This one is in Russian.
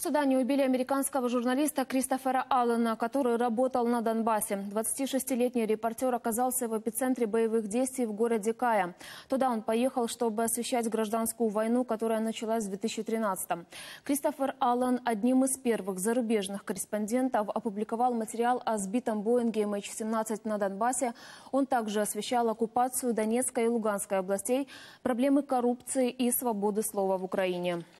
В Судане убили американского журналиста Кристофера Аллена, который работал на Донбассе. 26-летний репортер оказался в эпицентре боевых действий в городе Кая. Туда он поехал, чтобы освещать гражданскую войну, которая началась в 2013-м. Кристофер Аллен одним из первых зарубежных корреспондентов опубликовал материал о сбитом Боинге MH17 эм на Донбассе. Он также освещал оккупацию Донецкой и Луганской областей, проблемы коррупции и свободы слова в Украине.